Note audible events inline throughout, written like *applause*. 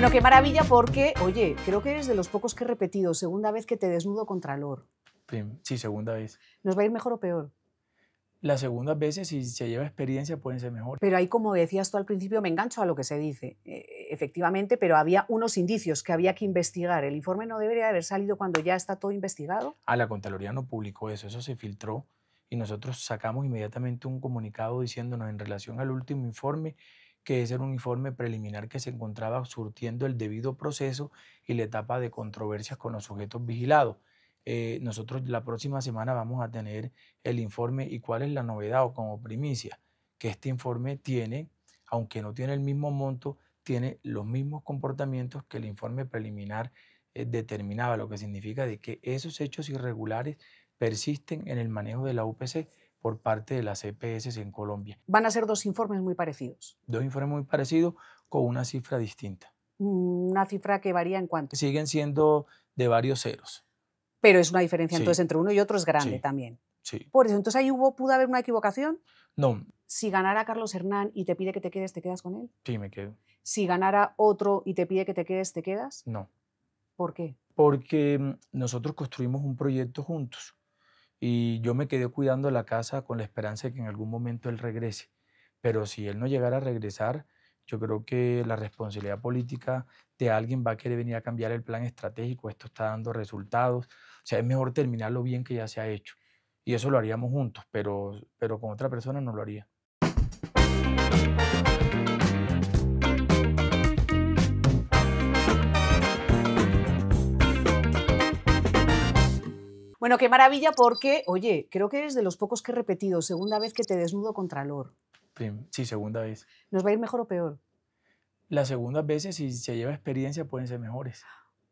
Bueno, qué maravilla porque, oye, creo que eres de los pocos que he repetido, segunda vez que te desnudo contra Lor. Sí, segunda vez. ¿Nos va a ir mejor o peor? Las segundas veces, si se lleva experiencia, pueden ser mejor. Pero ahí, como decías tú al principio, me engancho a lo que se dice, eh, efectivamente, pero había unos indicios que había que investigar. El informe no debería haber salido cuando ya está todo investigado. A ah, la Contraloría no publicó eso, eso se filtró y nosotros sacamos inmediatamente un comunicado diciéndonos en relación al último informe que es el informe preliminar que se encontraba surtiendo el debido proceso y la etapa de controversias con los sujetos vigilados. Eh, nosotros la próxima semana vamos a tener el informe y cuál es la novedad o como primicia, que este informe tiene, aunque no tiene el mismo monto, tiene los mismos comportamientos que el informe preliminar eh, determinaba, lo que significa de que esos hechos irregulares persisten en el manejo de la UPC por parte de las EPS en Colombia. Van a ser dos informes muy parecidos. Dos informes muy parecidos con una cifra distinta. Mm, una cifra que varía en cuánto. Siguen siendo de varios ceros. Pero es una diferencia entonces entre uno y otro es grande también. Sí. Por eso, entonces ahí hubo, pudo haber una equivocación. No. Si ganara Carlos Hernán y te pide que te quedes, ¿te quedas con él? Sí, me quedo. Si ganara otro y te pide que te quedes, ¿te quedas? No. ¿Por qué? Porque mm, nosotros construimos un proyecto juntos y yo me quedé cuidando la casa con la esperanza de que en algún momento él regrese. Pero si él no llegara a regresar, yo creo que la responsabilidad política de alguien va a querer venir a cambiar el plan estratégico, esto está dando resultados, o sea, es mejor terminarlo bien que ya se ha hecho. Y eso lo haríamos juntos, pero, pero con otra persona no lo haría. Bueno, qué maravilla porque, oye, creo que eres de los pocos que he repetido, segunda vez que te desnudo contra Lor. Sí, segunda vez. ¿Nos va a ir mejor o peor? Las segundas veces, si se lleva experiencia, pueden ser mejores.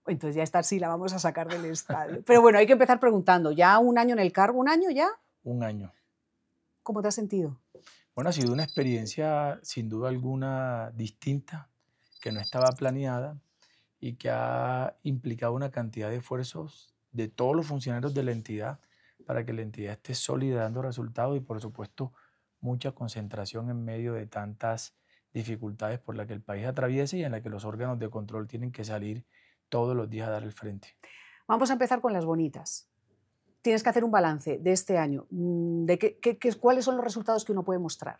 Entonces ya está, sí, la vamos a sacar del estadio. Pero bueno, hay que empezar preguntando, ¿ya un año en el cargo? ¿Un año ya? Un año. ¿Cómo te has sentido? Bueno, ha sido una experiencia sin duda alguna distinta, que no estaba planeada y que ha implicado una cantidad de esfuerzos de todos los funcionarios de la entidad para que la entidad esté sólida dando resultados y por supuesto mucha concentración en medio de tantas dificultades por las que el país atraviesa y en las que los órganos de control tienen que salir todos los días a dar el frente. Vamos a empezar con las bonitas. Tienes que hacer un balance de este año. Mm, de qué, ¿Cuáles son los resultados que uno puede mostrar?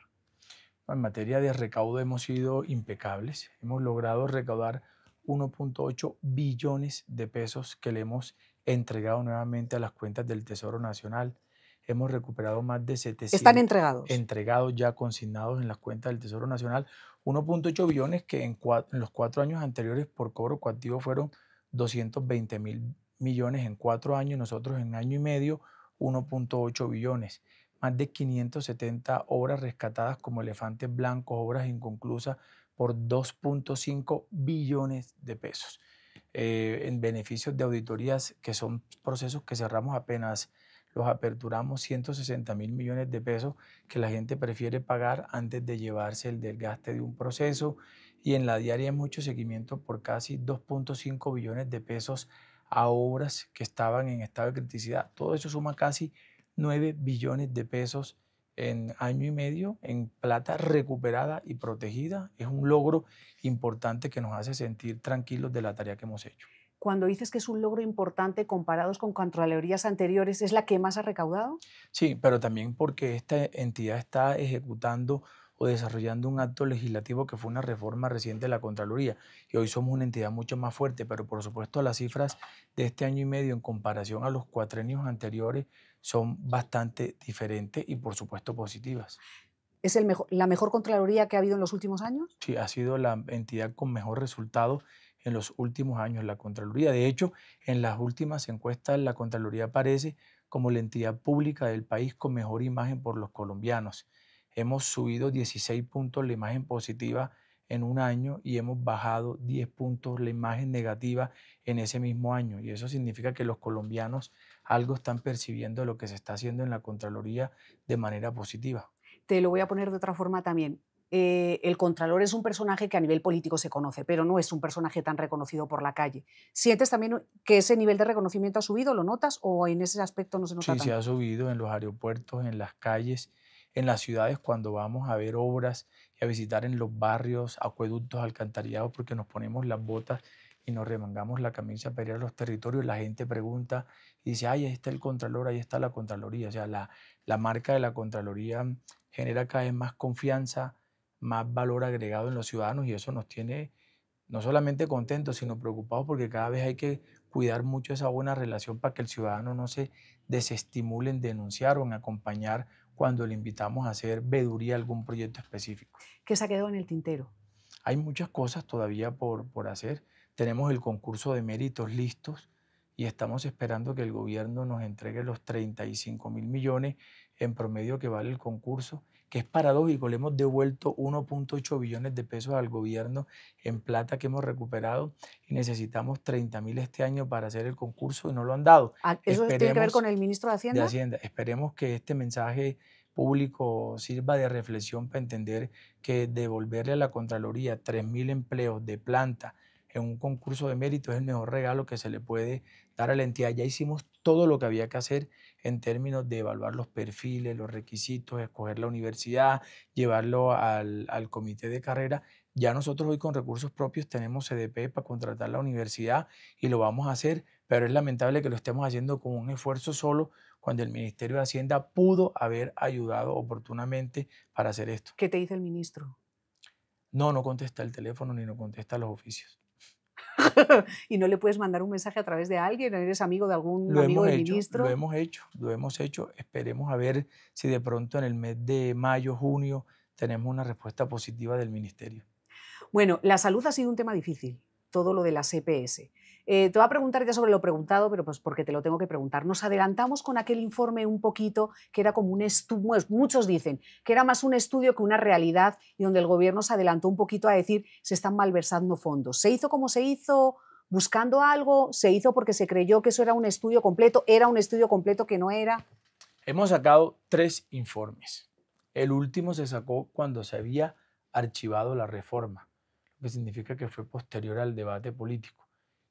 En materia de recaudo hemos sido impecables. Hemos logrado recaudar 1.8 billones de pesos que le hemos entregado nuevamente a las cuentas del Tesoro Nacional. Hemos recuperado más de 700. Están entregados. Entregados ya consignados en las cuentas del Tesoro Nacional. 1.8 billones que en, los cuatro años anteriores por cobro coactivo fueron 220 mil millones en cuatro años. Nosotros en año y medio 1.8 billones. Más de 570 obras rescatadas como elefantes blancos, obras inconclusas por 2.5 billones de pesos. Eh, en beneficios de auditorías, que son procesos que cerramos apenas los aperturamos 160 mil millones de pesos que la gente prefiere pagar antes de llevarse el desgaste de un proceso y en la diaria hay mucho seguimiento por casi 2.5 billones de pesos a obras que estaban en estado de criticidad. Todo eso suma casi 9 billones de pesos en año y medio en plata recuperada y protegida es un logro importante que nos hace sentir tranquilos de la tarea que hemos hecho. Cuando dices que es un logro importante comparados con contralorías anteriores, ¿es la que más ha recaudado? Sí, pero también porque esta entidad está ejecutando o desarrollando un acto legislativo que fue una reforma reciente de la Contraloría. Y hoy somos una entidad mucho más fuerte, pero por supuesto las cifras de este año y medio en comparación a los cuatrenios anteriores son bastante diferentes y por supuesto positivas. ¿Es el mejor, la mejor Contraloría que ha habido en los últimos años? Sí, ha sido la entidad con mejor resultado en los últimos años, la Contraloría. De hecho, en las últimas encuestas, la Contraloría aparece como la entidad pública del país con mejor imagen por los colombianos. Hemos subido 16 puntos la imagen positiva en un año y hemos bajado 10 puntos la imagen negativa en ese mismo año. Y eso significa que los colombianos algo están percibiendo lo que se está haciendo en la Contraloría de manera positiva. Te lo voy a poner de otra forma también. Eh, el Contralor es un personaje que a nivel político se conoce, pero no es un personaje tan reconocido por la calle. ¿Sientes también que ese nivel de reconocimiento ha subido? ¿Lo notas o en ese aspecto no se nota? Sí, se ha subido en los aeropuertos, en las calles, en las ciudades, cuando vamos a ver obras y a visitar en los barrios, acueductos, alcantarillados, porque nos ponemos las botas y nos remangamos la camisa para ir a los territorios. La gente pregunta y dice, ahí está el Contralor, ahí está la Contraloría. O sea, la, la marca de la Contraloría genera cada vez más confianza, más valor agregado en los ciudadanos y eso nos tiene no solamente contentos, sino preocupados porque cada vez hay que cuidar mucho esa buena relación para que el ciudadano no se desestimule en denunciar o en acompañar cuando le invitamos a hacer veduría algún proyecto específico. ¿Qué se ha quedado en el tintero? Hay muchas cosas todavía por, por hacer. Tenemos el concurso de méritos listos y estamos esperando que el gobierno nos entregue los 35 mil millones en promedio que vale el concurso, que es paradójico, le hemos devuelto 1.8 billones de pesos al gobierno en plata que hemos recuperado y necesitamos 30 mil este año para hacer el concurso y no lo han dado. Ah, ¿Eso tiene que ver con el ministro de Hacienda? De Hacienda. Esperemos que este mensaje público sirva de reflexión para entender que devolverle a la Contraloría 3 mil empleos de planta, en un concurso de mérito es el mejor regalo que se le puede dar a la entidad. Ya hicimos todo lo que había que hacer en términos de evaluar los perfiles, los requisitos, escoger la universidad, llevarlo al, comité de carrera. Ya nosotros hoy con recursos propios tenemos CDP para contratar la universidad y lo vamos a hacer, pero es lamentable que lo estemos haciendo con un esfuerzo solo cuando el Ministerio de Hacienda pudo haber ayudado oportunamente para hacer esto. ¿Qué te dice el ministro? No, no contesta el teléfono ni no contesta los oficios. *laughs* y no le puedes mandar un mensaje a través de alguien, eres amigo de algún amigo del ministro. Lo hemos hecho, lo hemos hecho. Esperemos a ver si de pronto en el mes de mayo, junio, tenemos una respuesta positiva del ministerio. Bueno, la salud ha sido un tema difícil, todo lo de la CPS. E eh, te voy a preguntar ya sobre lo preguntado, pero pues porque te lo tengo que preguntar. Nos adelantamos con aquel informe un poquito que era como un estudio, muchos dicen que era más un estudio que una realidad y donde el gobierno se adelantó un poquito a decir se están malversando fondos. ¿Se hizo como se hizo? ¿Buscando algo? ¿Se hizo porque se creyó que eso era un estudio completo? ¿Era un estudio completo que no era? Hemos sacado tres informes. El último se sacó cuando se había archivado la reforma, lo que significa que fue posterior al debate político.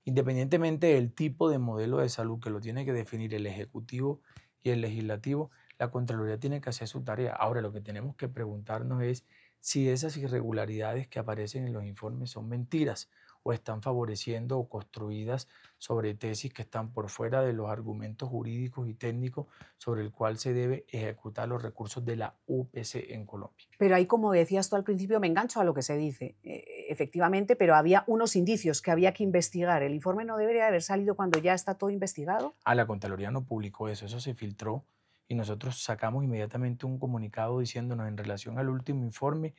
Independientemente del tipo de modelo de salud que lo tiene que definir el Ejecutivo y el Legislativo, la Contraloría tiene que hacer su tarea. Ahora, lo que tenemos que preguntarnos es si esas irregularidades que aparecen en los informes son mentiras o están favoreciendo o construidas sobre tesis que están por fuera de los argumentos jurídicos y técnicos sobre el cual se debe ejecutar los recursos de la UPC en Colombia. Pero ahí, como decías tú al principio, me engancho a lo que se dice, eh, efectivamente, pero había unos indicios que había que investigar. ¿El informe no debería haber salido cuando ya está todo investigado? A ah, la Contraloría no publicó eso, eso se filtró y nosotros sacamos inmediatamente un comunicado diciéndonos en relación al último informe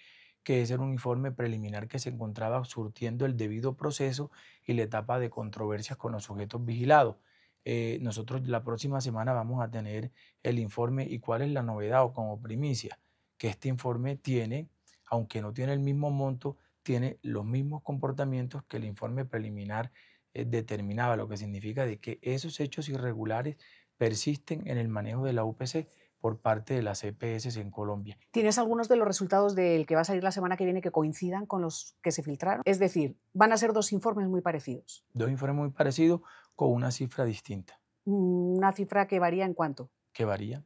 que era un informe preliminar que se encontraba surtiendo el debido proceso y la etapa de controversias con los sujetos vigilados. Eh, nosotros la próxima semana vamos a tener el informe y cuál es la novedad o como primicia, que este informe tiene, aunque no tiene el mismo monto, tiene los mismos comportamientos que el informe preliminar eh, determinaba, lo que significa de que esos hechos irregulares persisten en el manejo de la UPC por parte de las EPS en Colombia. ¿Tienes algunos de los resultados del que va a salir la semana que viene que coincidan con los que se filtraron? Es decir, van a ser dos informes muy parecidos. Dos informes muy parecidos con una cifra distinta. Mm, ¿Una cifra que varía en cuánto? *laughs* Que varía.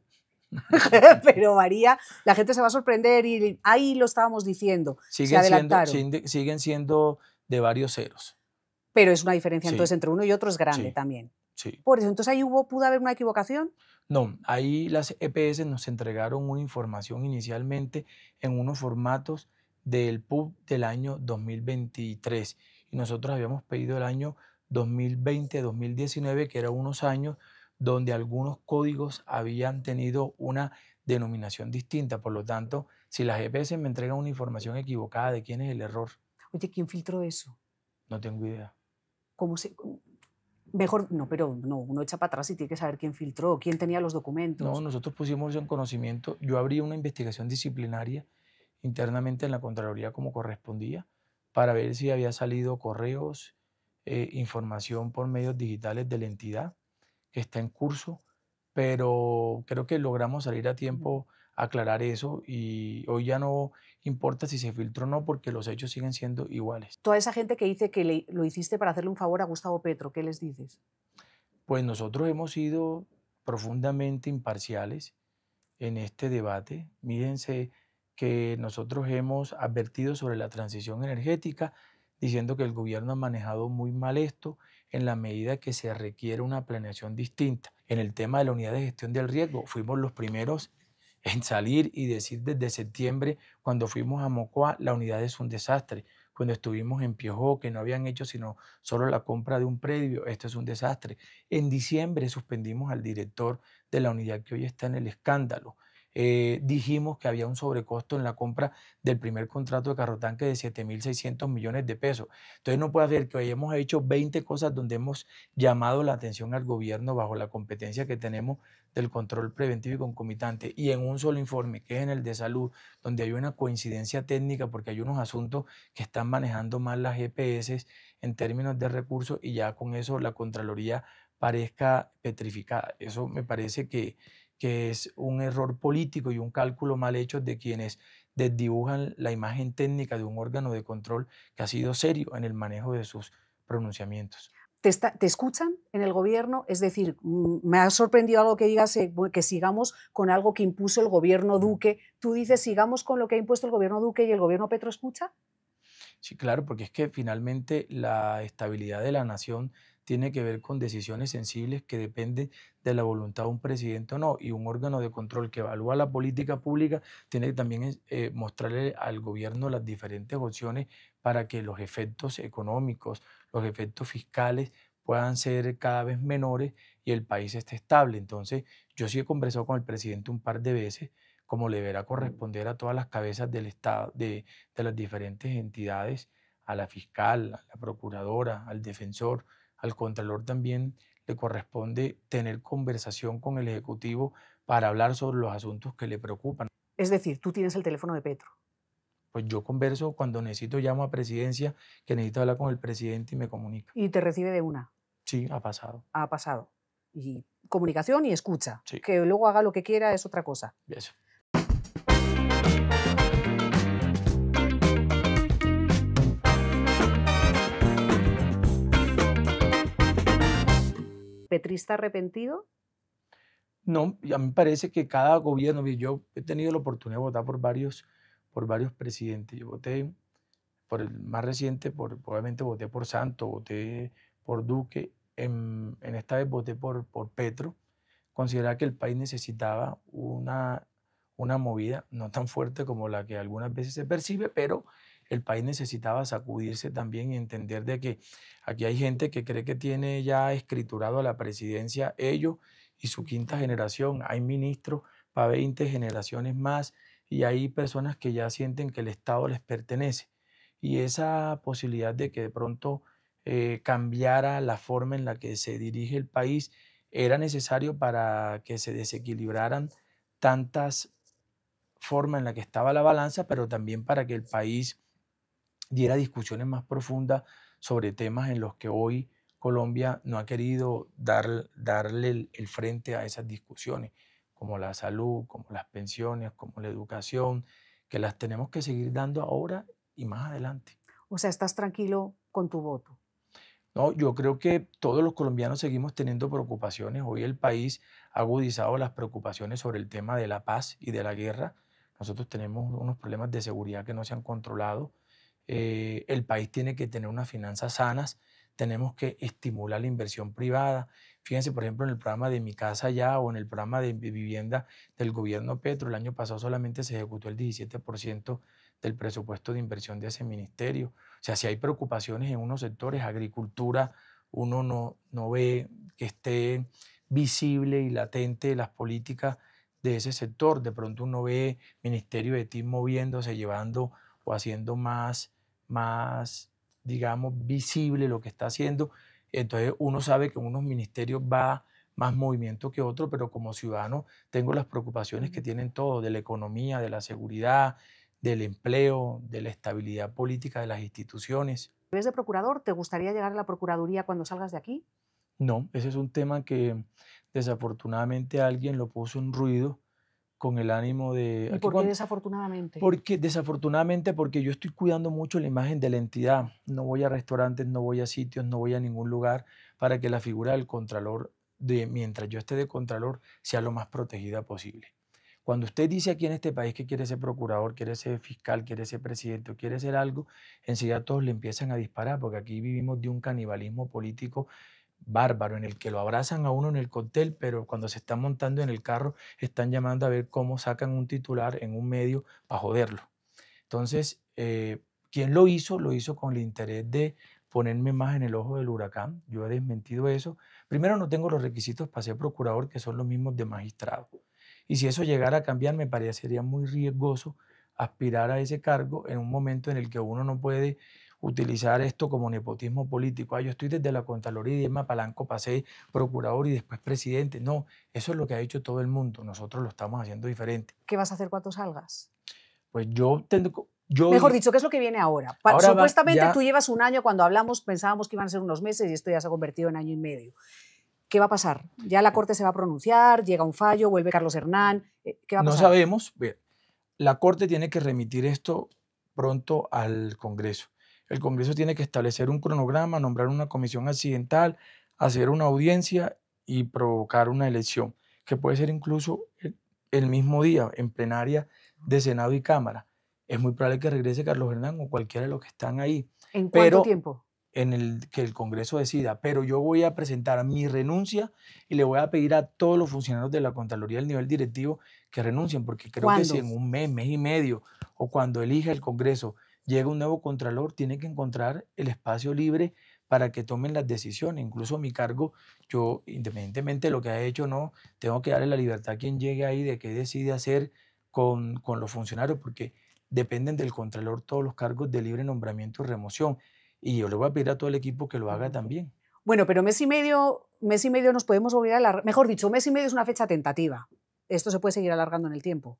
*laughs* Pero varía, la gente se va a sorprender y ahí lo estábamos diciendo. Siguen, se Siendo, siguen siendo de varios ceros. Pero es una diferencia entonces entre uno y otro es grande también. Por eso, entonces ahí hubo, pudo haber una equivocación. No, ahí las EPS nos entregaron una información inicialmente en unos formatos del PUB del año 2023 y nosotros habíamos pedido el año 2020-2019, que eran unos años donde algunos códigos habían tenido una denominación distinta. Por lo tanto, si las EPS me entregan una información equivocada de quién es el error. Oye, ¿quién filtró eso? No tengo idea. ¿Cómo se, Mejor, no, pero no, uno echa para atrás y tiene que saber quién filtró, quién tenía los documentos. No, nosotros pusimos en conocimiento, yo abrí una investigación disciplinaria internamente en la Contraloría como correspondía, para ver si había salido correos, eh, información por medios digitales de la entidad, que está en curso, pero creo que logramos salir a tiempo, aclarar eso y hoy ya no importa si se filtró o no, porque los hechos siguen siendo iguales. Toda esa gente que dice que lo hiciste para hacerle un favor a Gustavo Petro, ¿qué les dices? Pues nosotros hemos sido profundamente imparciales en este debate. Mírense que nosotros hemos advertido sobre la transición energética, diciendo que el gobierno ha manejado muy mal esto en la medida que se requiere una planeación distinta. En el tema de la unidad de gestión del riesgo, fuimos los primeros en salir y decir desde septiembre, cuando fuimos a Mocoa, la unidad es un desastre. Cuando estuvimos en Piojo, que no habían hecho sino solo la compra de un predio, esto es un desastre. En diciembre suspendimos al director de la unidad que hoy está en el escándalo. Eh, dijimos que había un sobrecosto en la compra del primer contrato de tanque de 7.600 millones de pesos. Entonces no puede ser que hoy hemos hecho 20 cosas donde hemos llamado la atención al gobierno bajo la competencia que tenemos del control preventivo y concomitante. Y en un solo informe, que es en el de salud, donde hay una coincidencia técnica porque hay unos asuntos que están manejando mal las GPS e en términos de recursos y ya con eso la Contraloría parezca petrificada. Eso me parece que que es un error político y un cálculo mal hecho de quienes desdibujan la imagen técnica de un órgano de control que ha sido serio en el manejo de sus pronunciamientos. ¿Te, escuchan en el gobierno? Es decir, mm, me ha sorprendido algo que digas eh, que sigamos con algo que impuso el gobierno Duque. Tú dices, sigamos con lo que ha impuesto el gobierno Duque y el gobierno Petro escucha. Sí, claro, porque es que finalmente la estabilidad de la nación tiene que ver con decisiones sensibles que dependen de la voluntad de un presidente o no. Y un órgano de control que evalúa la política pública tiene que también eh, mostrarle al gobierno las diferentes opciones para que los efectos económicos, los efectos fiscales puedan ser cada vez menores y el país esté estable. Entonces, yo sí he conversado con el presidente un par de veces como le verá corresponder a todas las cabezas del Estado, de, de, las diferentes entidades, a la fiscal, a la procuradora, al defensor, al Contralor también le corresponde tener conversación con el Ejecutivo para hablar sobre los asuntos que le preocupan. Es decir, tú tienes el teléfono de Petro. Pues yo converso cuando necesito, llamo a presidencia, que necesito hablar con el presidente y me comunica. ¿Y te recibe de una? Sí, ha pasado. Ha pasado. Y comunicación y escucha. Que luego haga lo que quiera es otra cosa. Eso. triste arrepentido? No, a mí me parece que cada gobierno, yo he tenido la oportunidad de votar por varios, por varios presidentes. Yo voté por el más reciente, por, obviamente voté por Santo, voté por Duque, en, en esta vez voté por, por Petro. Consideraba que el país necesitaba una, una movida no tan fuerte como la que algunas veces se percibe, pero el país necesitaba sacudirse también y entender de que aquí hay gente que cree que tiene ya escriturado a la presidencia ellos y su quinta generación. Hay ministros para 20 generaciones más y hay personas que ya sienten que el Estado les pertenece. Y esa posibilidad de que de pronto eh, cambiara la forma en la que se dirige el país era necesario para que se desequilibraran tantas formas en la que estaba la balanza, pero también para que el país diera discusiones más profundas sobre temas en los que hoy Colombia no ha querido dar, darle el frente a esas discusiones, como la salud, como las pensiones, como la educación, que las tenemos que seguir dando ahora y más adelante. O sea, ¿estás tranquilo con tu voto? No, yo creo que todos los colombianos seguimos teniendo preocupaciones. Hoy el país ha agudizado las preocupaciones sobre el tema de la paz y de la guerra. Nosotros tenemos unos problemas de seguridad que no se han controlado. Eh, el país tiene que tener unas finanzas sanas, tenemos que estimular la inversión privada. Fíjense, por ejemplo, en el programa de Mi Casa Ya o en el programa de vivienda del gobierno Petro, el año pasado solamente se ejecutó el 17% del presupuesto de inversión de ese ministerio. O sea, si hay preocupaciones en unos sectores, agricultura, uno no, no ve que esté visible y latente las políticas de ese sector. De pronto uno ve Ministerio de ti moviéndose, llevando o haciendo más más, digamos, visible lo que está haciendo. Entonces uno sabe que en unos ministerios va más movimiento que otro, pero como ciudadano tengo las preocupaciones que tienen todos, de la economía, de la seguridad, del empleo, de la estabilidad política de las instituciones. es de procurador? ¿Te gustaría llegar a la Procuraduría cuando salgas de aquí? No, ese es un tema que desafortunadamente alguien lo puso en ruido con el ánimo de... ¿Y por qué desafortunadamente? Porque desafortunadamente porque yo estoy cuidando mucho la imagen de la entidad. No voy a restaurantes, no voy a sitios, no voy a ningún lugar para que la figura del contralor, de, mientras yo esté de contralor, sea lo más protegida posible. Cuando usted dice aquí en este país que quiere ser procurador, quiere ser fiscal, quiere ser presidente o quiere ser algo, enseguida todos le empiezan a disparar porque aquí vivimos de un canibalismo político bárbaro en el que lo abrazan a uno en el cóctel, pero cuando se está montando en el carro están llamando a ver cómo sacan un titular en un medio para joderlo. Entonces, eh, ¿quién lo hizo? Lo hizo con el interés de ponerme más en el ojo del huracán. Yo he desmentido eso. Primero, no tengo los requisitos para ser procurador, que son los mismos de magistrado. Y si eso llegara a cambiar, me parecería muy riesgoso aspirar a ese cargo en un momento en el que uno no puede utilizar esto como nepotismo político. Ah, yo estoy desde la Contraloría y me apalanco, pasé procurador y después presidente. No, eso es lo que ha hecho todo el mundo. Nosotros lo estamos haciendo diferente. ¿Qué vas a hacer cuando salgas? Pues yo tengo... Yo, Mejor dicho, ¿qué es lo que viene ahora? Supuestamente tú llevas un año, cuando hablamos pensábamos que iban a ser unos meses y esto ya se ha convertido en año y medio. ¿Qué va a pasar? ¿Ya la Corte se va a pronunciar? ¿Llega un fallo? ¿Vuelve Carlos Hernán? Eh, ¿Qué va a pasar? No sabemos. La Corte tiene que remitir esto pronto al Congreso. El Congreso tiene que establecer un cronograma, nombrar una comisión accidental, hacer una audiencia y provocar una elección, que puede ser incluso el mismo día en plenaria de Senado y Cámara. Es muy probable que regrese Carlos Hernán o cualquiera de los que están ahí. ¿En cuánto tiempo? En el que el Congreso decida. Pero yo voy a presentar mi renuncia y le voy a pedir a todos los funcionarios de la Contraloría del nivel directivo que renuncien, porque creo que si en un mes, mes y medio, o cuando elija el Congreso, llega un nuevo contralor, tiene que encontrar el espacio libre para que tomen las decisiones. Incluso mi cargo, yo, independientemente de lo que haya hecho no, tengo que darle la libertad a quien llegue ahí de qué decide hacer con, con los funcionarios, porque dependen del contralor todos los cargos de libre nombramiento y remoción. Y yo le voy a pedir a todo el equipo que lo haga también. Bueno, pero mes y medio, mes y medio nos podemos obligar a alargar. mejor dicho, mes y medio es una fecha tentativa. Esto se puede seguir alargando en el tiempo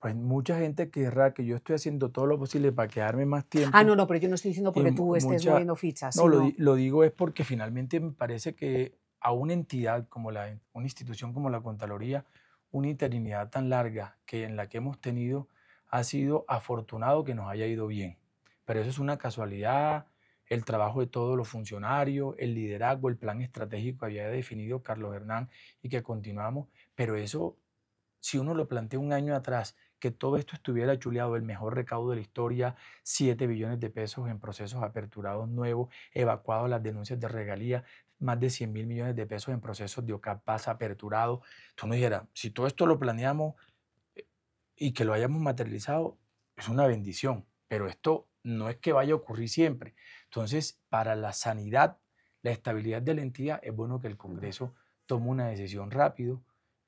pues mucha gente querrá que yo estoy haciendo todo lo posible para quedarme más ah, tiempo. Ah, no, no, pero yo no estoy diciendo porque tú estés moviendo fichas. No, lo, digo es porque finalmente me parece que a una entidad como la, una institución como la contaloría una interinidad tan larga que en la que hemos tenido, ha sido afortunado que nos haya ido bien. Pero eso es una casualidad, el trabajo de todos los funcionarios, el liderazgo, el plan estratégico que había definido Carlos Hernán y que continuamos. Pero eso, si uno lo plantea un año atrás que todo esto estuviera chuleado, el mejor recaudo de la historia, 7 billones de pesos en procesos aperturados nuevos, evacuados las denuncias de regalía, más de 100 mil millones de pesos en procesos de OCAPAS aperturados. Tú no dijeras, si todo esto lo planeamos eh, y que lo hayamos materializado, es una bendición, pero esto no es que vaya a ocurrir siempre. Entonces, para la sanidad, la estabilidad de la entidad, es bueno que el Congreso tome una decisión rápido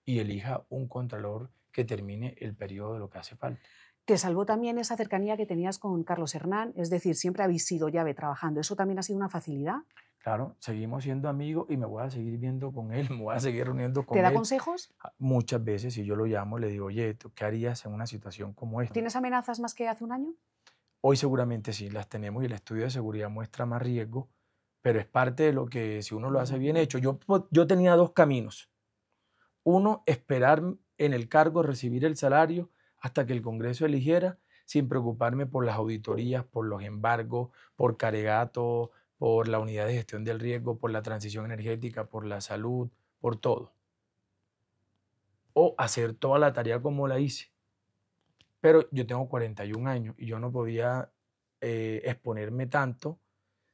y elija un contralor que termine el periodo de lo que hace falta. Te salvó también esa cercanía que tenías con Carlos Hernán, es decir, siempre habéis sido llave trabajando. ¿Eso también ha sido una facilidad? Claro, seguimos siendo amigos y me voy a seguir viendo con él, *laughs* me voy a seguir reuniendo con él. ¿Te da consejos? Ah, muchas veces, si yo lo llamo, le digo, oye, ¿qué harías en una situación como esta? ¿Tienes amenazas más que hace un año? Hoy seguramente sí, las tenemos y el estudio de seguridad muestra más riesgo, pero es parte de lo que si uno lo hace bien hecho. Yo, yo tenía dos caminos. Uno, esperar en el cargo, recibir el salario hasta que el Congreso eligiera, sin preocuparme por las auditorías, por los embargos, por caregato, por la unidad de gestión del riesgo, por la transición energética, por la salud, por todo. O hacer toda la tarea como la hice. Pero yo tengo 41 años y yo no podía eh, exponerme tanto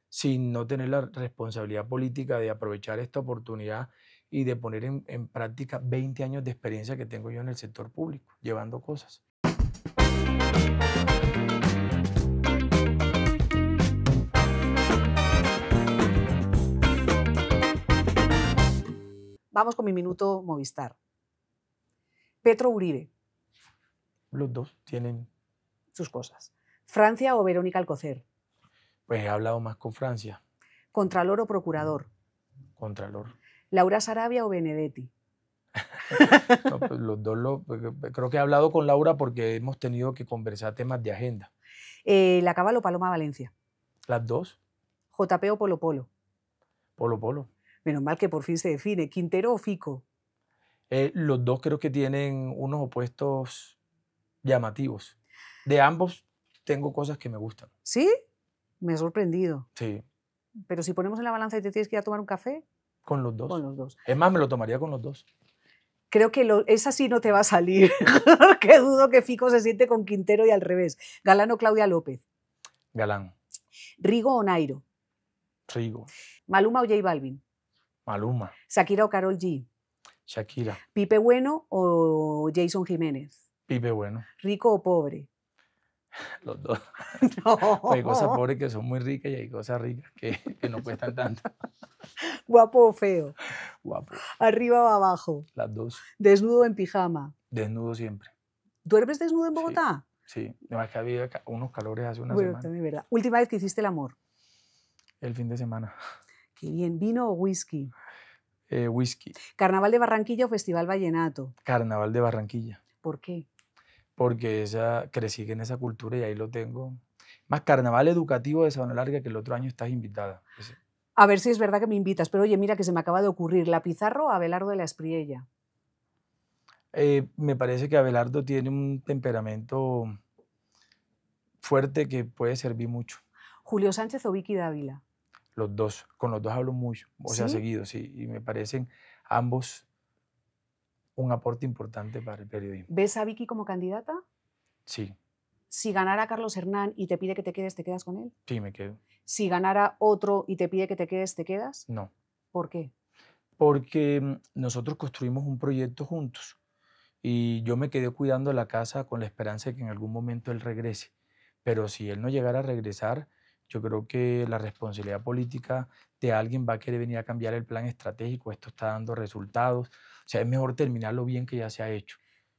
sin no tener la responsabilidad política de aprovechar esta oportunidad y de poner en, práctica 20 años de experiencia que tengo yo en el sector público, llevando cosas. Vamos con mi minuto Movistar. Petro Uribe. Los dos tienen sus cosas. Francia o Verónica Alcocer. Pues he hablado más con Francia. Contralor o procurador. Contralor. Laura Sarabia o Benedetti. Pues, los dos pues, pues, creo que he hablado con Laura porque hemos tenido que conversar temas de agenda. Eh, ¿La caballo Paloma Valencia? Las dos. ¿JP o Polo Polo? Polo Polo. Menos mal que por fin se define. ¿Quintero o Fico? Eh, los dos creo que tienen unos opuestos llamativos. De ambos tengo cosas que me gustan. ¿Sí? Me ha sorprendido. Sí. Pero si ponemos en la balanza y te tienes que ir a tomar un café, con los dos. dos. Es más, me lo tomaría con los dos. Creo que esa sí no te va a salir. *laughs* Qué dudo que Fico se siente con Quintero y al revés. Galán o Claudia López. Galán. Rigo o Nairo. Rigo. Maluma o J Balvin. Maluma. Shakira o Carol G. Shakira. Pipe Bueno o Jason Jiménez. Pipe Bueno. Rico o pobre. *laughs* los dos. *laughs* *laughs* Hay cosas pobres que son muy ricas y hay cosas ricas que, no cuestan tanto. Guapo o feo. Guapo. Arriba o abajo. Las dos. Desnudo en pijama. Desnudo siempre. ¿Duermes desnudo en Bogotá? Sí, además que había unos calores hace una bueno, verdad. Última vez que hiciste el amor. El fin de semana. Qué bien. ¿Vino o whisky? Eh, whisky. ¿Carnaval de Barranquilla o Festival Vallenato? Carnaval de Barranquilla. ¿Por qué? porque esa, crecí en esa cultura y ahí lo tengo. Más carnaval educativo de Sabana Larga, que el otro año estás invitada. A ver si es verdad que me invitas, pero oye, mira que se me acaba de ocurrir, ¿la Pizarro o Abelardo de la Espriella? Eh, me parece que Abelardo tiene un temperamento fuerte que puede servir mucho. ¿Julio Sánchez o Vicky Dávila? Los dos, con los dos hablo mucho, o sea, seguido, sí, y me parecen ambos un aporte importante para el periodismo. ¿Ves a Vicky como candidata? Sí. Si ganara Carlos Hernán y te pide que te quedes, ¿te quedas con él? Sí, me quedo. Si ganara otro y te pide que te quedes, ¿te quedas? No. ¿Por qué? Porque mm, nosotros construimos un proyecto juntos y yo me quedé cuidando la casa con la esperanza de que en algún momento él regrese. Pero si él no llegara a regresar, yo creo que la responsabilidad política de alguien va a querer venir a cambiar el plan estratégico. Esto está dando resultados. O sea, es mejor terminar lo bien que ya se ha hecho.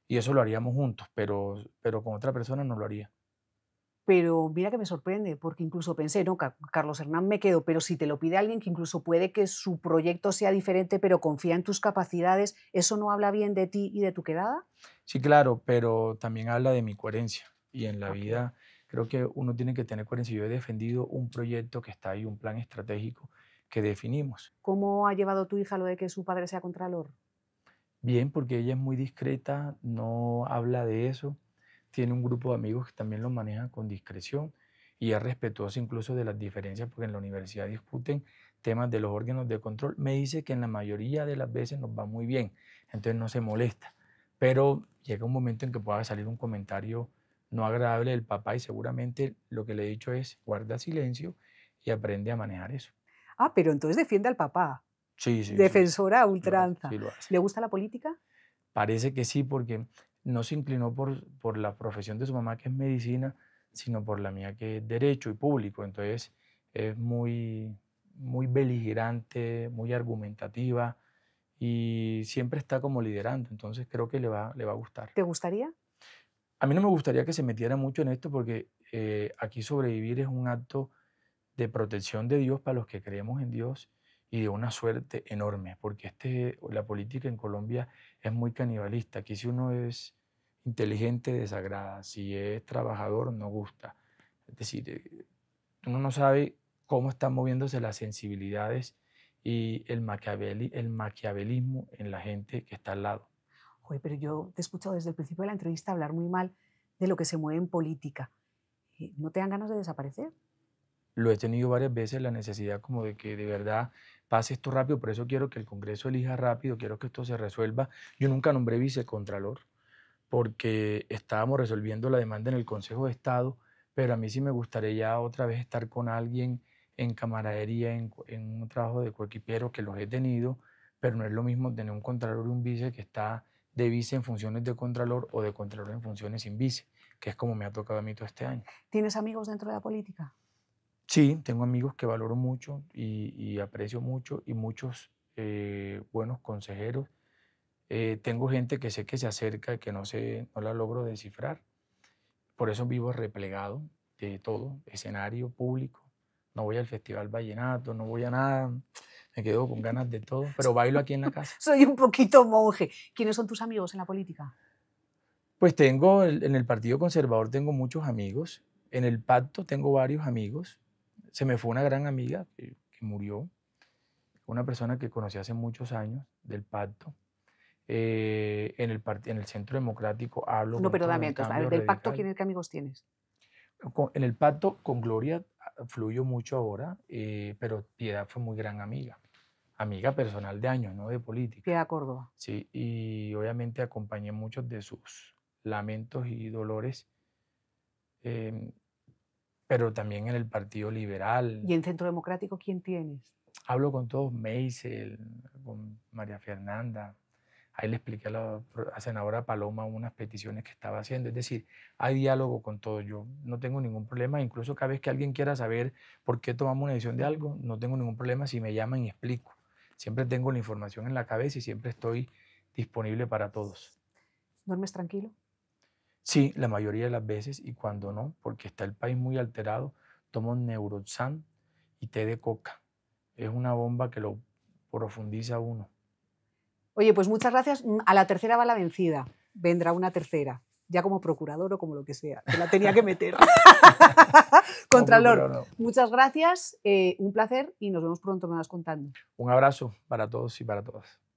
Y eso lo haríamos juntos, pero, pero con otra persona no lo haría. Pero mira que me sorprende, porque incluso pensé, no, Carlos Hernán me quedo, pero si te lo pide alguien que incluso puede que su proyecto sea diferente, pero confía en tus capacidades, ¿eso no habla bien de ti y de tu quedada? Sí, claro, pero también habla de mi coherencia. Y en la vida creo que uno tiene que tener coherencia. Yo he defendido un proyecto que está ahí, un plan estratégico que definimos. ¿Cómo ha llevado tu hija lo de que su padre sea contralor? Bien, porque ella es muy discreta, no habla de eso, tiene un grupo de amigos que también lo manejan con discreción y es respetuosa incluso de las diferencias porque en la universidad discuten temas de los órganos de control. Me dice que en la mayoría de las veces nos va muy bien, entonces no se molesta, pero llega un momento en que pueda salir un comentario no agradable del papá y seguramente lo que le he dicho es guarda silencio y aprende a manejar eso. Ah, pero entonces defiende al papá defensora a ultranza. ¿Le gusta la política? Parece que sí, porque no se inclinó por, por la profesión de su mamá, que es medicina, sino por la mía, que es derecho y público. Entonces es muy, muy beligerante, muy argumentativa y siempre está como liderando. Entonces creo que le va, le va a gustar. ¿Te gustaría? A mí no me gustaría que se metiera mucho en esto porque eh, aquí sobrevivir es un acto de protección de Dios para los que creemos en Dios y de una suerte enorme, porque este, la política en Colombia es muy canibalista. Aquí si uno es inteligente, desagrada, si es trabajador, no gusta. Es decir, eh, uno no sabe cómo están moviéndose las sensibilidades y el, maquiaveli, el maquiavelismo en la gente que está al lado. Oye, pero yo te he escuchado desde el principio de la entrevista hablar muy mal de lo que se mueve en política. Eh, ¿No te dan ganas de desaparecer? Lo he tenido varias veces, la necesidad como de que de verdad pase esto rápido, por eso quiero que el Congreso elija rápido, quiero que esto se resuelva. Yo nunca nombré vicecontralor porque estábamos resolviendo la demanda en el Consejo de Estado, pero a mí sí me gustaría ya otra vez estar con alguien en camaradería, en, un trabajo de coequipero que los he tenido, pero no es lo mismo tener un contralor y un vice que está de vice en funciones de contralor o de contralor en funciones sin vice, que es como me ha tocado a mí todo este año. ¿Tienes amigos dentro de la política? Sí, tengo amigos que valoro mucho y, aprecio mucho y muchos eh, buenos consejeros. Eh, tengo gente que sé que se acerca y que no, sé, no la logro descifrar. Por eso vivo replegado de todo, escenario público. No voy al Festival Vallenato, no voy a nada. Me quedo con ganas de todo, pero bailo aquí en la casa. *laughs* Soy un poquito monje. ¿Quiénes son tus amigos en la política? Pues tengo, en el Partido Conservador tengo muchos amigos. En el Pacto tengo varios amigos se me fue una gran amiga que, murió, una persona que conocí hace muchos años del pacto. Eh, en, el en el Centro Democrático hablo... No, pero dame, del pacto, ¿quiénes qué amigos tienes? en el pacto con Gloria ah, fluyo mucho ahora, eh, pero Piedad fue muy gran amiga, amiga personal de años, no de política. Piedad Córdoba. Sí, y obviamente acompañé muchos de sus lamentos y dolores. Em, pero también en el Partido Liberal. ¿Y en Centro Democrático quién tienes? Hablo con todos, Meisel, con María Fernanda. Ahí le expliqué a la senadora Paloma unas peticiones que estaba haciendo. Es decir, hay diálogo con todos, Yo no tengo ningún problema. Incluso cada vez que alguien quiera saber por qué tomamos una decisión de algo, no tengo ningún problema si me llaman y explico. Siempre tengo la información en la cabeza y siempre estoy disponible para todos. ¿Duermes tranquilo? Sí, la mayoría de las veces y cuando no, porque está el país muy alterado, tomo Neuroxan y té de coca. Es una bomba que lo profundiza uno. Oye, pues muchas gracias. Mm, a la tercera bala vencida. Vendrá una tercera, ya como procurador o como lo que sea. la tenía que meter. *laughs* *laughs* el oro. muchas gracias. Eh, un placer y nos vemos pronto, me vas contando. Un abrazo para todos y para todas.